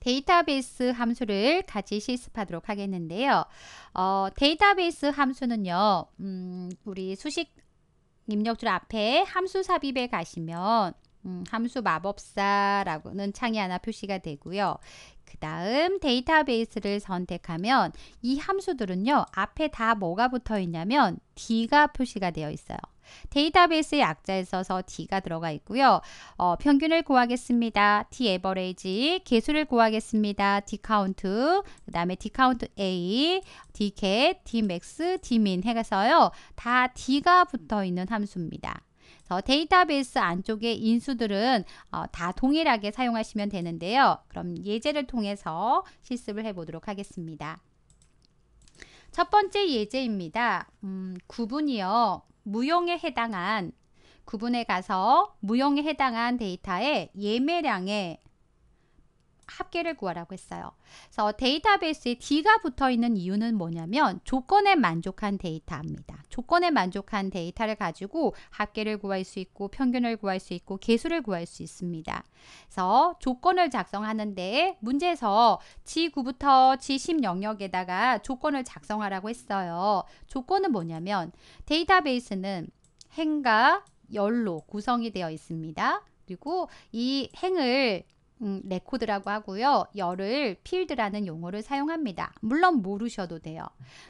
데이터베이스 함수를 같이 실습하도록 하겠는데요. 어, 데이터베이스 함수는요. 음, 우리 수식 입력줄 앞에 함수 삽입에 가시면 음, 함수 마법사라고는 창이 하나 표시가 되고요. 그 다음 데이터베이스를 선택하면 이 함수들은요. 앞에 다 뭐가 붙어 있냐면 D가 표시가 되어 있어요. 데이터베이스의 약자에 써서 d가 들어가 있고요. 어, 평균을 구하겠습니다. d average, 개수를 구하겠습니다. d count, 그 다음에 d count a, d cat, d max, d min 해서요. 다 d가 붙어 있는 함수입니다. 데이터베이스 안쪽의 인수들은 어, 다 동일하게 사용하시면 되는데요. 그럼 예제를 통해서 실습을 해보도록 하겠습니다. 첫 번째 예제입니다. 음, 구분이요. 무용에 해당한 구분에 가서 무용에 해당한 데이터의 예매량에 합계를 구하라고 했어요. 그래서 데이터베이스에 D가 붙어 있는 이유는 뭐냐면 조건에 만족한 데이터입니다. 조건에 만족한 데이터를 가지고 합계를 구할 수 있고 평균을 구할 수 있고 개수를 구할 수 있습니다. 그래서 조건을 작성하는데 문제에서 G9부터 G10 영역에다가 조건을 작성하라고 했어요. 조건은 뭐냐면 데이터베이스는 행과 열로 구성이 되어 있습니다. 그리고 이 행을 음, 레코드라고 하고요. 열을 필드라는 용어를 사용합니다. 물론 모르셔도 돼요.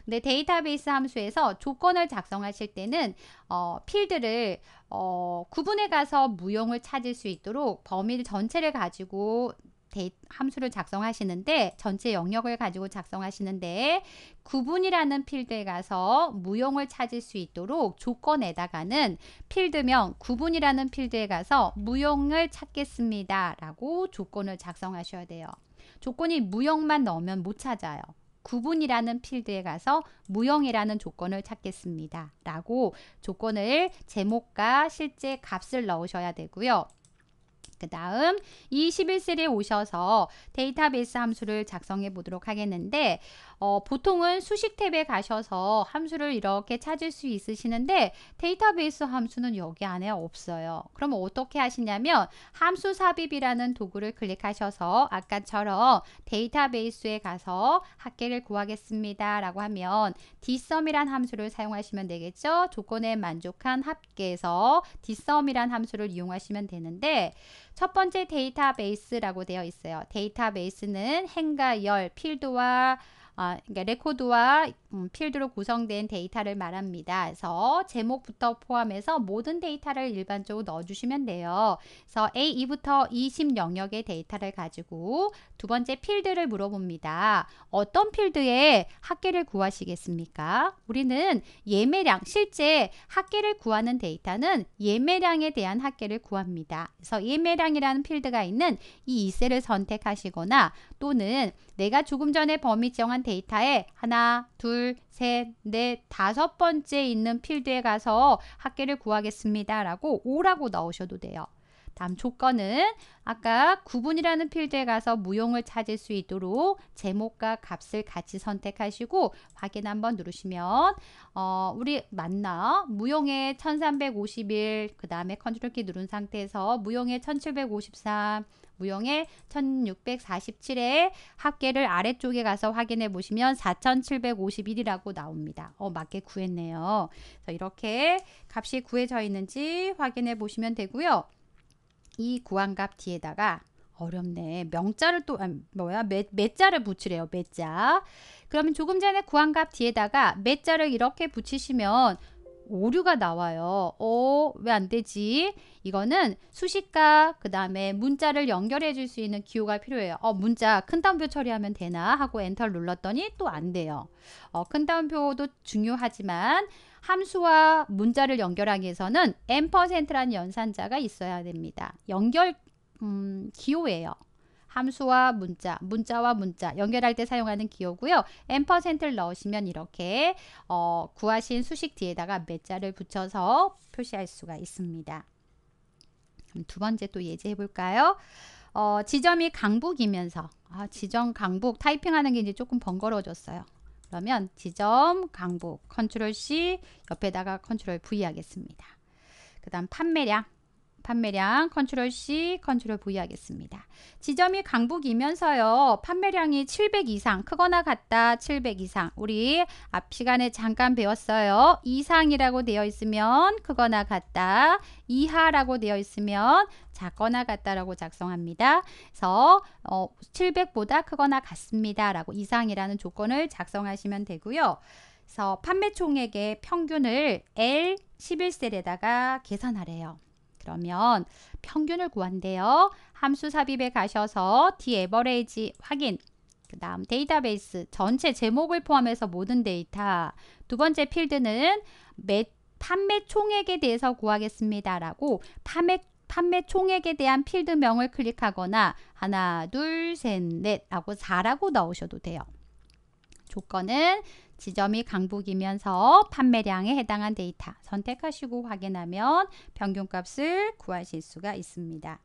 근데 데이터베이스 함수에서 조건을 작성하실 때는 어, 필드를 어, 구분해 가서 무용을 찾을 수 있도록 범위 전체를 가지고 데이, 함수를 작성하시는데 전체 영역을 가지고 작성하시는데 구분이라는 필드에 가서 무용을 찾을 수 있도록 조건에다가는 필드명 구분이라는 필드에 가서 무용을 찾겠습니다 라고 조건을 작성하셔야 돼요 조건이 무형만 넣으면 못 찾아요 구분이라는 필드에 가서 무형이라는 조건을 찾겠습니다 라고 조건을 제목과 실제 값을 넣으셔야 되고요 그 다음 21셀에 오셔서 데이터베이스 함수를 작성해 보도록 하겠는데 어, 보통은 수식 탭에 가셔서 함수를 이렇게 찾을 수 있으시는데 데이터베이스 함수는 여기 안에 없어요. 그럼 어떻게 하시냐면 함수 삽입이라는 도구를 클릭하셔서 아까처럼 데이터베이스에 가서 학계를 구하겠습니다. 라고 하면 dsum이란 함수를 사용하시면 되겠죠. 조건에 만족한 합계에서 dsum이란 함수를 이용하시면 되는데 첫 번째 데이터베이스라고 되어 있어요. 데이터베이스는 행과 열, 필드와 어, 그러니까 레코드와 음, 필드로 구성된 데이터를 말합니다. 그래서 제목부터 포함해서 모든 데이터를 일반적으로 넣어주시면 돼요. 그래서 A2부터 20 영역의 데이터를 가지고 두 번째 필드를 물어봅니다. 어떤 필드에 학계를 구하시겠습니까? 우리는 예매량, 실제 학계를 구하는 데이터는 예매량에 대한 학계를 구합니다. 그래서 예매량이라는 필드가 있는 이 2셀을 선택하시거나 또는 내가 조금 전에 범위 지정한 데이터에 하나, 둘, 둘, 셋, 넷, 다섯 번째 있는 필드에 가서 학계를 구하겠습니다. 라고 오라고 넣으셔도 돼요. 다음 조건은 아까 구분이라는 필드에 가서 무용을 찾을 수 있도록 제목과 값을 같이 선택하시고 확인 한번 누르시면 어, 우리 만나 무용의 1351, 그 다음에 컨트롤 키 누른 상태에서 무용의 1753, 무용의 1647에 합계를 아래쪽에 가서 확인해 보시면 4751이라고 나옵니다. 어, 맞게 구했네요. 이렇게 값이 구해져 있는지 확인해 보시면 되고요. 이구안값 뒤에다가 어렵네. 명자를 또 아니, 뭐야? 매, 자를 붙이래요. 매자. 그러면 조금 전에 구안값 뒤에다가 매자를 이렇게 붙이시면 오류가 나와요. 어, 왜 안 되지? 이거는 수식과 그 다음에 문자를 연결해 줄 수 있는 기호가 필요해요. 어, 문자 큰 따옴표 처리하면 되나? 하고 엔터를 눌렀더니 또 안 돼요. 어, 큰 따옴표도 중요하지만 함수와 문자를 연결하기 위해서는 앰퍼센트라는 연산자가 있어야 됩니다. 연결 음, 기호예요. 함수와 문자, 문자와 문자 연결할 때 사용하는 기호고요. 앰를 넣으시면 이렇게 어, 구하신 수식 뒤에다가 몇 자를 붙여서 표시할 수가 있습니다. 두 번째 또 예제해 볼까요? 어, 지점이 강북이면서 아, 지점 강북 타이핑하는 게 이제 조금 번거로워졌어요. 그러면 지점, 강북, 컨트롤 C, 옆에다가 컨트롤 V 하겠습니다. 그 다음 판매량. 판매량 컨트롤 C, 컨트롤 V 하겠습니다. 지점이 강북이면서요. 판매량이 700 이상, 크거나 같다 700 이상. 우리 앞 시간에 잠깐 배웠어요. 이상이라고 되어 있으면 크거나 같다. 이하라고 되어 있으면 작거나 같다라고 작성합니다. 그래서 어, 700보다 크거나 같습니다라고 이상이라는 조건을 작성하시면 되고요. 그래서 판매 총액의 평균을 L 11셀에다가 계산하래요. 그러면 평균을 구한대요. 함수 삽입에 가셔서 dAverage 확인 그 다음 데이터베이스 전체 제목을 포함해서 모든 데이터 두 번째 필드는 매, 판매 총액에 대해서 구하겠습니다 라고 판매, 판매 총액에 대한 필드명을 클릭하거나 하나 둘 셋넷 하고 4라고 넣으셔도 돼요 조건은 지점이 강북이면서 판매량에 해당한 데이터 선택하시고 확인하면 평균값을 구하실 수가 있습니다.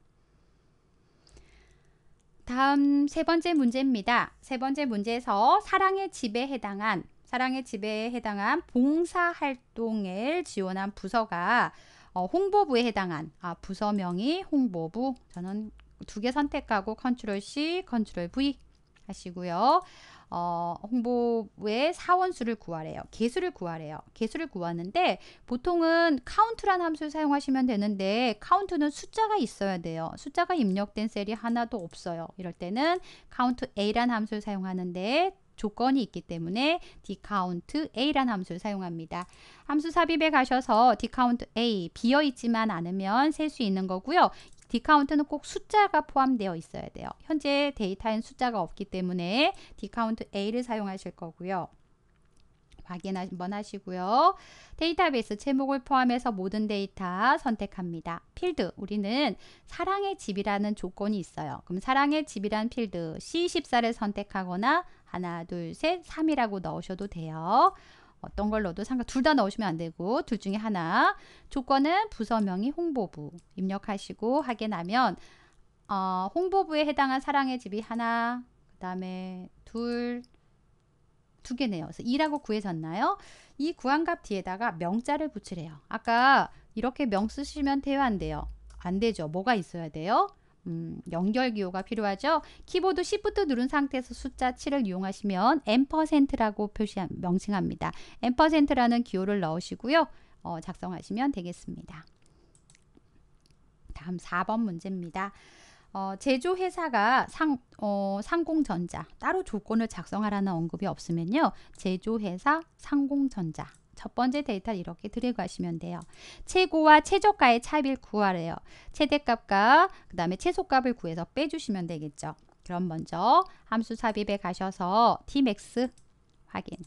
다음 세 번째 문제입니다. 세 번째 문제에서 사랑의 집에 해당한 사랑의 집에 해당한 봉사활동을 지원한 부서가 어, 홍보부에 해당한 아, 부서명이 홍보부 저는 두 개 선택하고 컨트롤 C, 컨트롤 V 하시고요. 어, 홍보의 사원수를 구하래요. 개수를 구하래요. 개수를 구하는데 보통은 카운트란 함수를 사용하시면 되는데 카운트는 숫자가 있어야 돼요. 숫자가 입력된 셀이 하나도 없어요. 이럴 때는 카운트 a란 함수를 사용하는데 조건이 있기 때문에 디카운트 a란 함수를 사용합니다. 함수 삽입에 가셔서 디카운트 a 비어 있지만 않으면 셀 수 있는 거고요. 디카운트는 꼭 숫자가 포함되어 있어야 돼요. 현재 데이터엔 숫자가 없기 때문에 디카운트 A를 사용하실 거고요. 확인 한번 하시고요. 데이터베이스 제목을 포함해서 모든 데이터 선택합니다. 필드 우리는 사랑의 집이라는 조건이 있어요. 그럼 사랑의 집이라는 필드 C14를 선택하거나 하나 둘 셋 3이라고 넣으셔도 돼요. 어떤 걸 넣어도 상관 둘 다 넣으시면 안 되고 둘 중에 하나 조건은 부서명이 홍보부 입력하시고 하게 나면 어, 홍보부에 해당한 사랑의 집이 하나 그 다음에 둘 두 개네요. 그래서 2라고 구해졌나요? 이 구한값 뒤에다가 명자를 붙이래요. 아까 이렇게 명 쓰시면 돼요? 안 돼요? 안 되죠. 뭐가 있어야 돼요? 음, 연결 기호가 필요하죠. 키보드 Shift 누른 상태에서 숫자 7을 이용하시면 엠라고 표시 명칭합니다. 엠라는 기호를 넣으시고요. 어, 작성하시면 되겠습니다. 다음 4번 문제입니다. 어, 제조회사가 상, 어, 상공전자 따로 조건을 작성하라는 언급이 없으면요. 제조회사 상공전자 첫 번째 데이터를 이렇게 드래그 하시면 돼요. 최고와 최저가의 차이를 구하래요. 최대값과 그 다음에 최소값을 구해서 빼주시면 되겠죠. 그럼 먼저 함수 삽입에 가셔서 tmax 확인.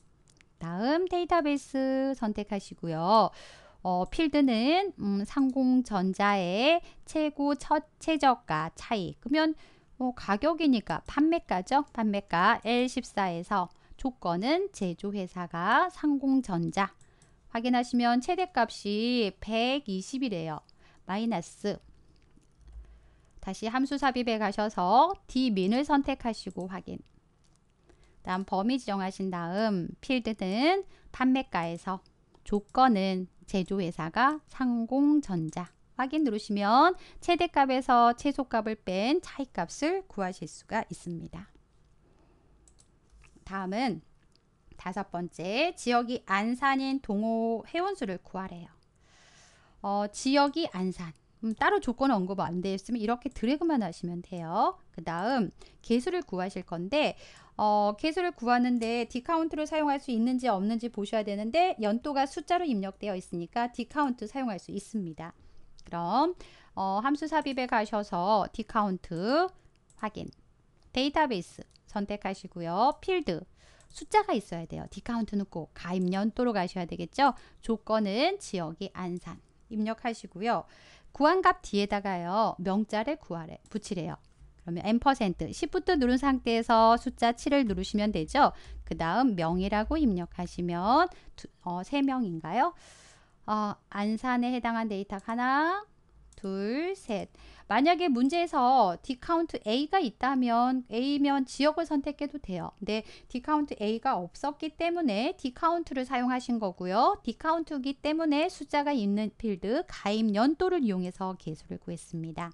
다음 데이터베이스 선택하시고요. 어, 필드는 음, 상공전자의 최고 첫 최저가 차이. 그러면 뭐 가격이니까 판매가죠. 판매가 L14에서 조건은 제조회사가 상공전자 확인하시면 최대값이 120이래요. 마이너스 다시 함수 삽입에 가셔서 D민을 선택하시고 확인 다음 범위 지정하신 다음 필드는 판매가에서 조건은 제조회사가 상공전자 확인 누르시면 최대값에서 최소값을 뺀 차이값을 구하실 수가 있습니다. 다음은 다섯 번째, 지역이 안산인 동호 회원수를 구하래요. 어, 지역이 안산. 음, 따로 조건 언급 안 되어 있으면 이렇게 드래그만 하시면 돼요. 그 다음 개수를 구하실 건데 어, 개수를 구하는데 디카운트를 사용할 수 있는지 없는지 보셔야 되는데 연도가 숫자로 입력되어 있으니까 디카운트 사용할 수 있습니다. 그럼 어, 함수 삽입에 가셔서 디카운트 확인 데이터베이스 선택하시고요. 필드 숫자가 있어야 돼요. 디카운트는 꼭 가입 연도로 가셔야 되겠죠. 조건은 지역이 안산 입력하시고요. 구한값 뒤에다가요. 명자를 구하래 붙이래요. 그러면 n% 시프트 누른 상태에서 숫자 7을 누르시면 되죠. 그 다음 명이라고 입력하시면 두, 어, 3명인가요? 어, 안산에 해당한 데이터 하나, 둘, 셋. 만약에 문제에서 디카운트 A가 있다면 A면 지역을 선택해도 돼요. 근데 디카운트 A가 없었기 때문에 디카운트를 사용하신 거고요. 디카운트기 때문에 숫자가 있는 필드 가입 연도를 이용해서 개수를 구했습니다.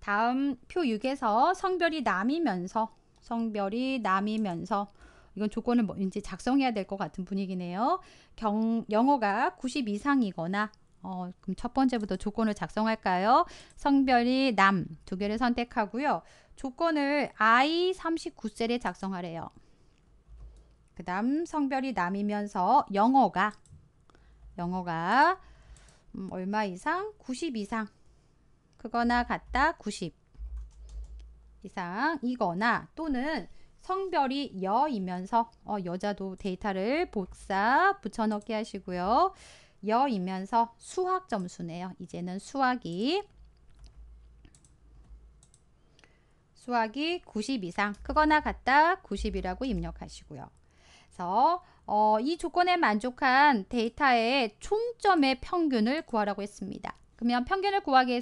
다음 표 6에서 성별이 남이면서 성별이 남이면서 이건 조건을 뭐 이제 작성해야 될 것 같은 분위기네요. 경, 영어가 90 이상이거나 어, 그럼 첫 번째부터 조건을 작성할까요? 성별이 남 두 개를 선택하고요. 조건을 I 39셀에 작성하래요. 그 다음 성별이 남이면서 영어가 영어가 음, 얼마 이상? 90 이상 그거나 같다 90 이상 이거나 또는 성별이 여이면서 어, 여자도 데이터를 복사 붙여넣기 하시고요. 여이면서 수학 점수네요. 이제는 수학이 수학이 90 이상 크거나 같다 90이라고 입력하시고요. 그래서 어, 이 조건에 만족한 데이터의 총점의 평균을 구하라고 했습니다. 그러면 평균을 구하기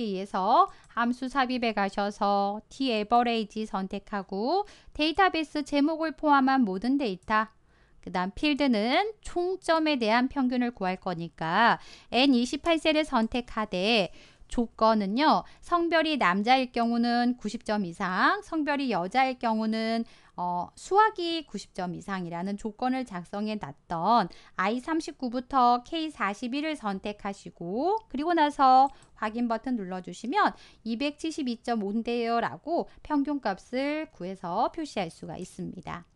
위해서 함수 삽입에 가셔서 t average 선택하고 데이터베이스 제목을 포함한 모든 데이터 그 다음 필드는 총점에 대한 평균을 구할 거니까 N28셀을 선택하되 조건은요. 성별이 남자일 경우는 90점 이상, 성별이 여자일 경우는 어, 수학이 90점 이상이라는 조건을 작성해 놨던 I39부터 K41을 선택하시고 그리고 나서 확인 버튼 눌러주시면 272.5인데요 라고 평균값을 구해서 표시할 수가 있습니다.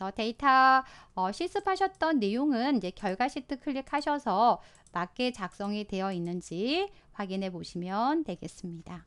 그래서 데이터 어, 실습하셨던 내용은 이제 결과 시트 클릭하셔서 맞게 작성이 되어 있는지 확인해 보시면 되겠습니다.